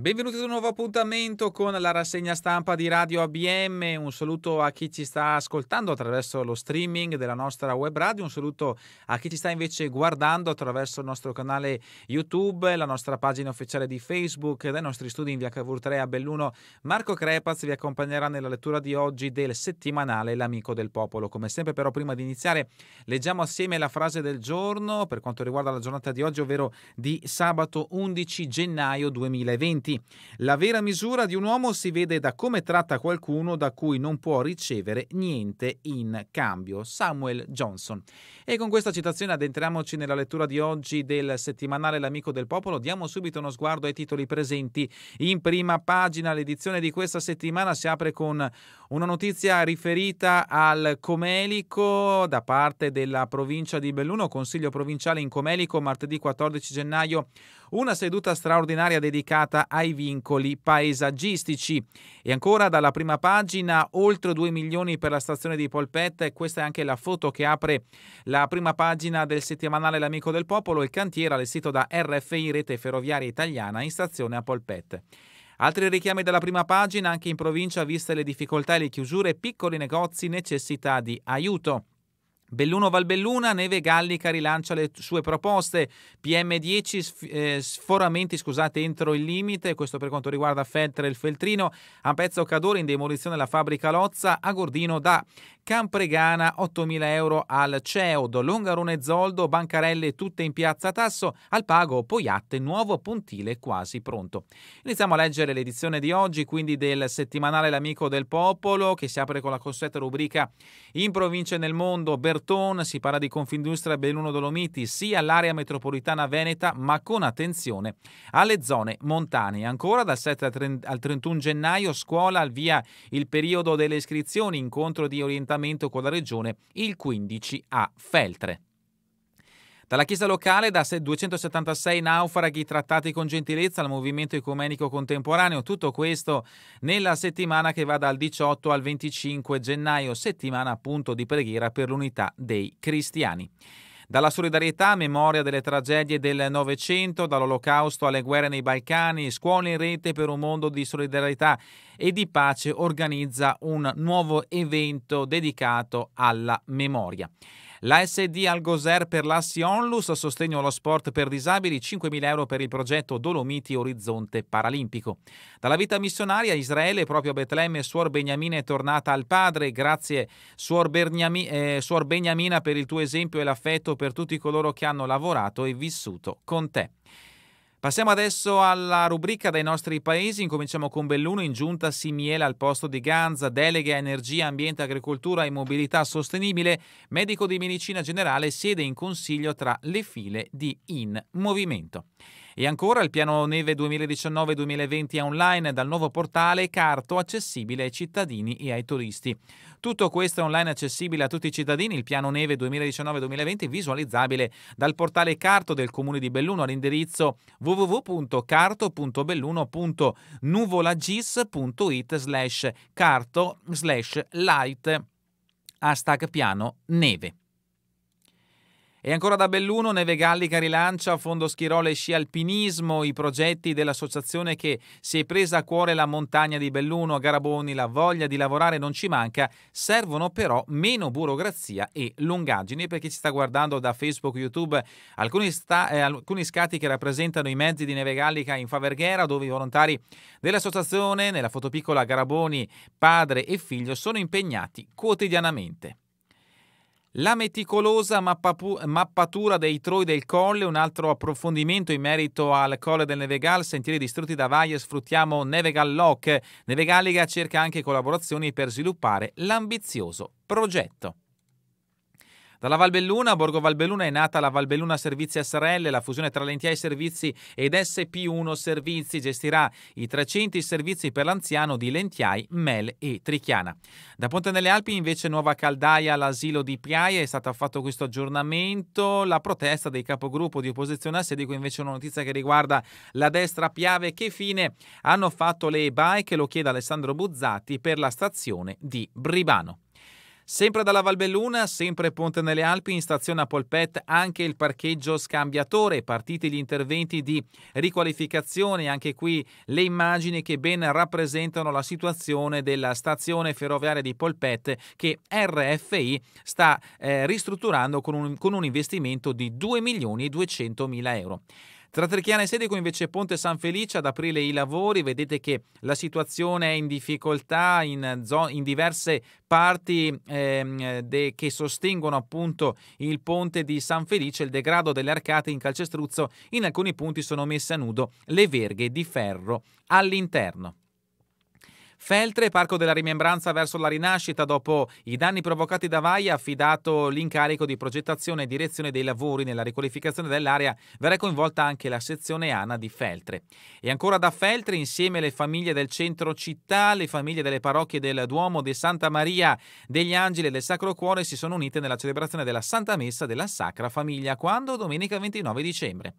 Benvenuti ad un nuovo appuntamento con la rassegna stampa di Radio ABM. Un saluto a chi ci sta ascoltando attraverso lo streaming della nostra web radio. Un saluto a chi ci sta invece guardando attraverso il nostro canale YouTube, la nostra pagina ufficiale di Facebook, dai nostri studi in via Cavour 3 a Belluno. Marco Crepaz vi accompagnerà nella lettura di oggi del settimanale L'Amico del Popolo. Come sempre, però, prima di iniziare, leggiamo assieme la frase del giorno per quanto riguarda la giornata di oggi, ovvero di sabato 11 gennaio 2020 diritti. La vera misura di un uomo si vede da come tratta qualcuno da cui non può ricevere niente in cambio. Samuel Johnson. E con questa citazione addentriamoci nella lettura di oggi del settimanale L'amico del popolo. Diamo subito uno sguardo ai titoli presenti. In prima pagina l'edizione di questa settimana si apre con una notizia riferita al Comelico da parte della provincia di Belluno, consiglio provinciale in Comelico martedì 14 gennaio, una seduta straordinaria dedicata ai vincoli paesaggistici. E ancora dalla prima pagina, oltre 2 milioni per la stazione di Polpetta e questa è anche la foto che apre la prima pagina del settimanale L'Amico del Popolo, il cantiere allestito da RFI, Rete Ferroviaria Italiana, in stazione a Polpette. Altri richiami dalla prima pagina, anche in provincia, viste le difficoltà e le chiusure, piccoli negozi necessità di aiuto. Belluno Valbelluna, Neve Gallica rilancia le sue proposte, PM10 eh, sforamenti scusate, entro il limite, questo per quanto riguarda Feltre e il Feltrino, Ampezzo Cadore in demolizione la fabbrica Lozza, a Gordino da Campregana 8.000 euro al CEOD, Longarone Zoldo, Bancarelle tutte in piazza Tasso, al Pago Poiatte, nuovo puntile quasi pronto. Iniziamo a leggere l'edizione di oggi, quindi del settimanale L'Amico del Popolo, che si apre con la consueta rubrica In provincia e nel mondo, Bertolini Tortona, si parla di Confindustria Belluno Dolomiti, sia all'area metropolitana veneta, ma con attenzione alle zone montane. Ancora dal 7 al 31 gennaio scuola al via il periodo delle iscrizioni, incontro di orientamento con la regione il 15 a Feltre. Dalla chiesa locale, da 276 naufraghi trattati con gentilezza al movimento ecumenico contemporaneo, tutto questo nella settimana che va dal 18 al 25 gennaio, settimana appunto di preghiera per l'unità dei cristiani. Dalla solidarietà, memoria delle tragedie del Novecento, dall'Olocausto alle guerre nei Balcani, scuole in rete per un mondo di solidarietà e di pace organizza un nuovo evento dedicato alla memoria. L'ASD Algoser per l'assi Onlus, sostegno allo sport per disabili, 5.000 euro per il progetto Dolomiti Orizzonte Paralimpico. Dalla vita missionaria Israele, proprio a Betlemme, Suor Beniamina è tornata al padre. Grazie Suor, Berniami, eh, Suor Beniamina per il tuo esempio e l'affetto per tutti coloro che hanno lavorato e vissuto con te. Passiamo adesso alla rubrica dei nostri paesi, incominciamo con Belluno, in giunta si miela al posto di Ganza, delega energia, ambiente, agricoltura e mobilità sostenibile, medico di medicina generale, siede in consiglio tra le file di In Movimento. E ancora il piano Neve 2019-2020 online dal nuovo portale Carto accessibile ai cittadini e ai turisti. Tutto questo è online accessibile a tutti i cittadini, il piano Neve 2019-2020 visualizzabile dal portale Carto del Comune di Belluno all'indirizzo www.carto.belluno.nuvolagis.it slash carto slash light hashtag piano neve. E ancora da Belluno, Neve Gallica rilancia, Fondo Schirole e Sci Alpinismo, i progetti dell'associazione che si è presa a cuore la montagna di Belluno, a Garaboni la voglia di lavorare non ci manca, servono però meno burocrazia e lungaggini. Per chi ci sta guardando da Facebook, YouTube, alcuni, sta, eh, alcuni scatti che rappresentano i mezzi di Neve Gallica in Faverghera, dove i volontari dell'associazione, nella fotopiccola Garaboni, padre e figlio, sono impegnati quotidianamente. La meticolosa mappatura dei troi del colle, un altro approfondimento in merito al colle del Nevegal, sentieri distrutti da vaglie, sfruttiamo Nevegal Lock. Nevegaliga cerca anche collaborazioni per sviluppare l'ambizioso progetto. Dalla Valbelluna a Borgo Valbelluna è nata la Valbelluna Servizi SRL, la fusione tra Lentiai servizi ed SP1 Servizi gestirà i 300 servizi per l'anziano di Lentiai, Mel e Trichiana. Da Ponte delle Alpi invece nuova caldaia all'asilo di Piaia è stato fatto questo aggiornamento, la protesta dei capogruppo di opposizione a Sedico invece una notizia che riguarda la destra Piave che fine hanno fatto le EBAE che lo chiede Alessandro Buzzati per la stazione di Bribano. Sempre dalla Valbelluna, sempre Ponte nelle Alpi, in stazione a Polpet anche il parcheggio scambiatore, partiti gli interventi di riqualificazione, anche qui le immagini che ben rappresentano la situazione della stazione ferroviaria di Polpet che RFI sta eh, ristrutturando con un, con un investimento di 2 milioni e 200 mila euro. Tra Trichiana e Sedico invece Ponte San Felice ad aprile i lavori, vedete che la situazione è in difficoltà in, in diverse parti ehm, che sostengono appunto il ponte di San Felice, il degrado delle arcate in calcestruzzo, in alcuni punti sono messe a nudo le verghe di ferro all'interno. Feltre, Parco della Rimembranza verso la rinascita, dopo i danni provocati da Vai, ha affidato l'incarico di progettazione e direzione dei lavori nella riqualificazione dell'area. Verrà coinvolta anche la sezione ANA di Feltre. E ancora da Feltre, insieme alle famiglie del centro città, le famiglie delle parrocchie del Duomo, di Santa Maria, degli Angeli e del Sacro Cuore si sono unite nella celebrazione della Santa Messa della Sacra Famiglia, quando domenica 29 dicembre.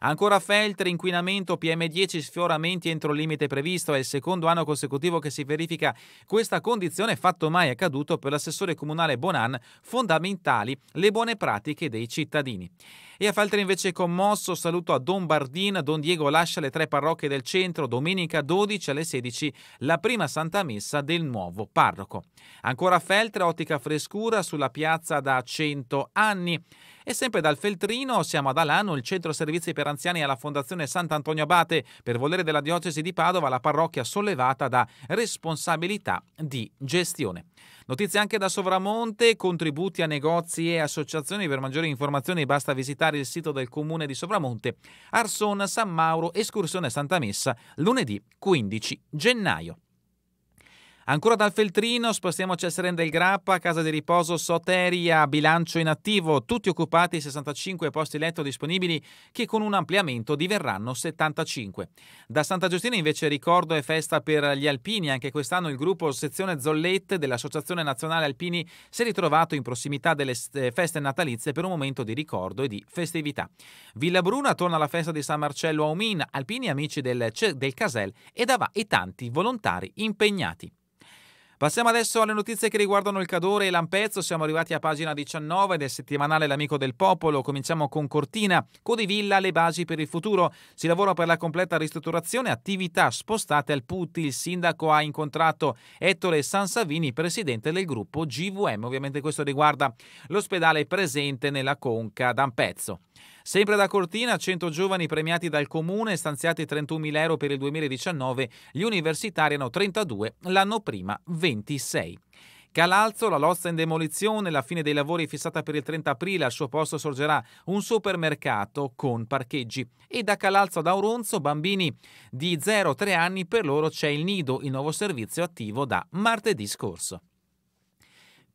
Ancora Feltre, inquinamento PM10, sfioramenti entro il limite previsto, è il secondo anno consecutivo che che si verifica questa condizione, fatto mai accaduto per l'assessore comunale Bonan, fondamentali le buone pratiche dei cittadini. E a Faltere invece commosso saluto a Don Bardin, Don Diego lascia le tre parrocchie del centro domenica 12 alle 16 la prima Santa Messa del nuovo parroco. Ancora a Feltre, ottica frescura sulla piazza da 100 anni. E sempre dal Feltrino siamo ad Alano, il centro servizi per anziani alla Fondazione Sant'Antonio Abate, per volere della diocesi di Padova, la parrocchia sollevata da responsabilità di gestione. Notizie anche da Sovramonte, contributi a negozi e associazioni. Per maggiori informazioni basta visitare il sito del comune di Sovramonte, Arson San Mauro, escursione Santa Messa, lunedì 15 gennaio. Ancora dal Feltrino spostiamoci a Seren del Grappa, casa di riposo Soteria, bilancio inattivo, tutti occupati 65 posti letto disponibili che con un ampliamento diverranno 75. Da Santa Giustina invece ricordo e festa per gli alpini, anche quest'anno il gruppo Sezione Zollette dell'Associazione Nazionale Alpini si è ritrovato in prossimità delle eh, feste natalizie per un momento di ricordo e di festività. Villa Bruna torna alla festa di San Marcello Aumin, alpini amici del, del Casel e da e tanti volontari impegnati. Passiamo adesso alle notizie che riguardano il Cadore e Lampezzo. Siamo arrivati a pagina 19 del settimanale L'Amico del Popolo. Cominciamo con Cortina. Codivilla, le basi per il futuro. Si lavora per la completa ristrutturazione, attività spostate al Putti. Il sindaco ha incontrato Ettore Sansavini, presidente del gruppo GVM. Ovviamente questo riguarda l'ospedale presente nella Conca d'Ampezzo. Sempre da Cortina, 100 giovani premiati dal comune, stanziati 31.000 euro per il 2019, gli universitari hanno 32, l'anno prima 26. Calalzo, la lozza in demolizione, la fine dei lavori è fissata per il 30 aprile, al suo posto sorgerà un supermercato con parcheggi. E da Calalzo ad Auronzo, bambini di 0-3 anni, per loro c'è il nido, il nuovo servizio attivo da martedì scorso.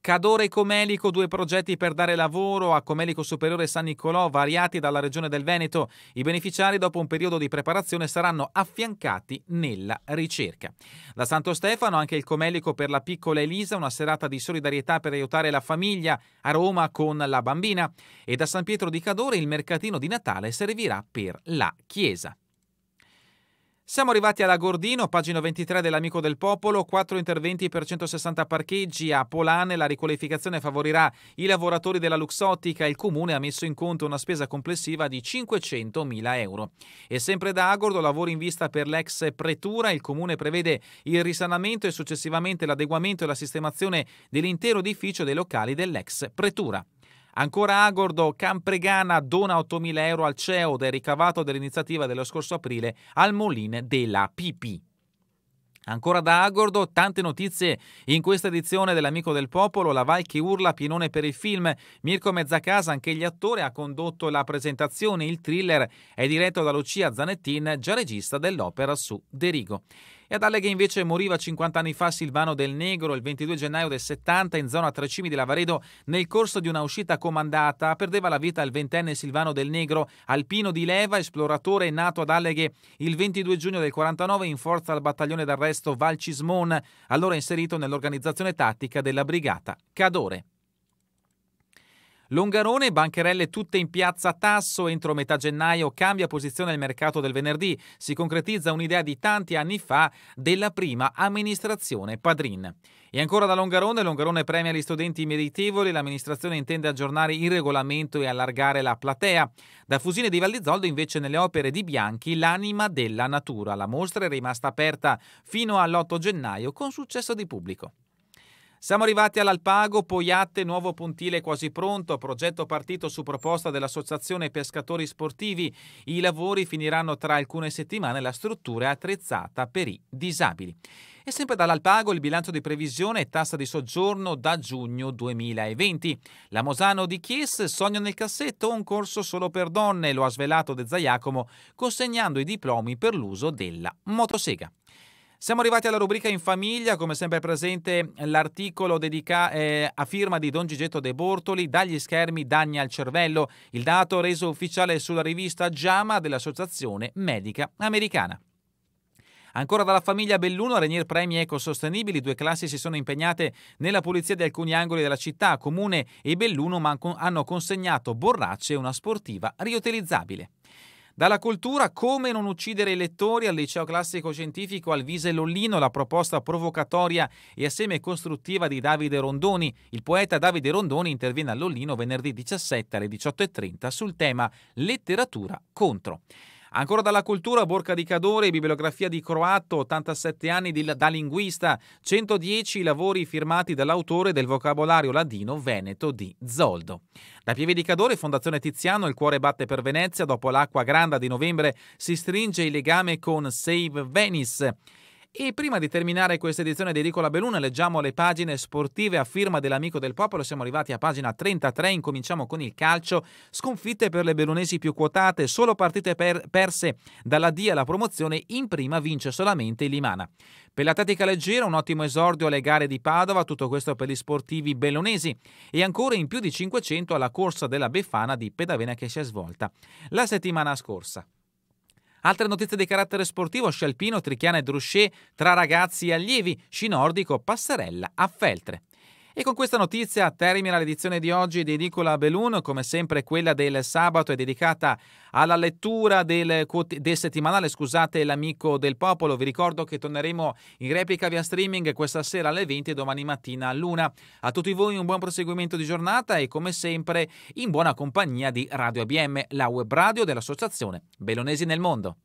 Cadore Comelico, due progetti per dare lavoro a Comelico Superiore San Nicolò, variati dalla Regione del Veneto. I beneficiari, dopo un periodo di preparazione, saranno affiancati nella ricerca. Da Santo Stefano anche il Comelico per la piccola Elisa, una serata di solidarietà per aiutare la famiglia a Roma con la bambina. E da San Pietro di Cadore il mercatino di Natale servirà per la Chiesa. Siamo arrivati alla Gordino, pagina 23 dell'Amico del Popolo, 4 interventi per 160 parcheggi a Polane, la riqualificazione favorirà i lavoratori della Luxottica, il comune ha messo in conto una spesa complessiva di 500.000 euro. E sempre da Agordo, lavori in vista per l'ex pretura, il comune prevede il risanamento e successivamente l'adeguamento e la sistemazione dell'intero edificio dei locali dell'ex pretura. Ancora Agordo, Campregana dona 8.000 euro al CEO del ricavato dell'iniziativa dello scorso aprile al Molin della PP. Ancora da Agordo, tante notizie in questa edizione dell'Amico del Popolo, la Val che urla, pienone per il film, Mirko Mezzacasa, anche gli attori, ha condotto la presentazione, il thriller è diretto da Lucia Zanettin, già regista dell'opera su Derigo. E ad Alleghe invece moriva 50 anni fa Silvano Del Negro il 22 gennaio del 70 in zona Trecimi di Lavaredo nel corso di una uscita comandata. Perdeva la vita il ventenne Silvano Del Negro, alpino di leva, esploratore nato ad Alleghe il 22 giugno del 49 in forza al battaglione d'arresto Val Cismon, allora inserito nell'organizzazione tattica della brigata Cadore. Longarone, bancherelle tutte in piazza Tasso, entro metà gennaio cambia posizione il mercato del venerdì, si concretizza un'idea di tanti anni fa della prima amministrazione Padrin. E ancora da Longarone, Longarone premia gli studenti meritevoli, l'amministrazione intende aggiornare il regolamento e allargare la platea. Da Fusine di Valdizoldo invece nelle opere di Bianchi l'anima della natura. La mostra è rimasta aperta fino all'8 gennaio con successo di pubblico. Siamo arrivati all'Alpago, Poiatte, nuovo pontile quasi pronto, progetto partito su proposta dell'Associazione Pescatori Sportivi. I lavori finiranno tra alcune settimane, e la struttura è attrezzata per i disabili. E sempre dall'Alpago il bilancio di previsione e tassa di soggiorno da giugno 2020. La Mosano di Chies, sogno nel cassetto, un corso solo per donne, lo ha svelato De Zaiacomo, consegnando i diplomi per l'uso della motosega. Siamo arrivati alla rubrica in famiglia, come sempre è presente l'articolo dedicato eh, a firma di Don Gigetto De Bortoli, dagli schermi danni al cervello, il dato reso ufficiale sulla rivista JAMA dell'Associazione Medica Americana. Ancora dalla famiglia Belluno, Renier Premi Ecosostenibili, due classi si sono impegnate nella pulizia di alcuni angoli della città, Comune e Belluno, ma hanno consegnato borracce e una sportiva riutilizzabile. Dalla cultura Come non uccidere i lettori al liceo classico scientifico Alvise Lollino, la proposta provocatoria e assieme costruttiva di Davide Rondoni. Il poeta Davide Rondoni interviene a Lollino venerdì 17 alle 18.30 sul tema Letteratura contro. Ancora dalla cultura, Borca di Cadore, bibliografia di Croato, 87 anni di, da linguista, 110 lavori firmati dall'autore del vocabolario ladino veneto di Zoldo. Da Pieve di Cadore, Fondazione Tiziano, il cuore batte per Venezia, dopo l'acqua granda di novembre si stringe il legame con Save Venice. E prima di terminare questa edizione di Edicola Beluna leggiamo le pagine sportive a firma dell'amico del popolo, siamo arrivati a pagina 33, incominciamo con il calcio, sconfitte per le belunesi più quotate, solo partite per perse dalla D alla promozione, in prima vince solamente il Limana. Per l'atletica leggera un ottimo esordio alle gare di Padova, tutto questo per gli sportivi bellonesi e ancora in più di 500 alla corsa della Befana di Pedavena che si è svolta la settimana scorsa. Altre notizie di carattere sportivo, Scialpino, Trichiana e Druschet, tra ragazzi e allievi, sci nordico, passerella a Feltre. E con questa notizia termina l'edizione di oggi di Edicola Belun, come sempre quella del sabato è dedicata alla lettura del, del, settimanale, scusate l'amico del popolo, vi ricordo che torneremo in replica via streaming questa sera alle 20 e domani mattina all'una. A tutti voi un buon proseguimento di giornata e come sempre in buona compagnia di Radio ABM, la web radio dell'Associazione Belonesi nel Mondo.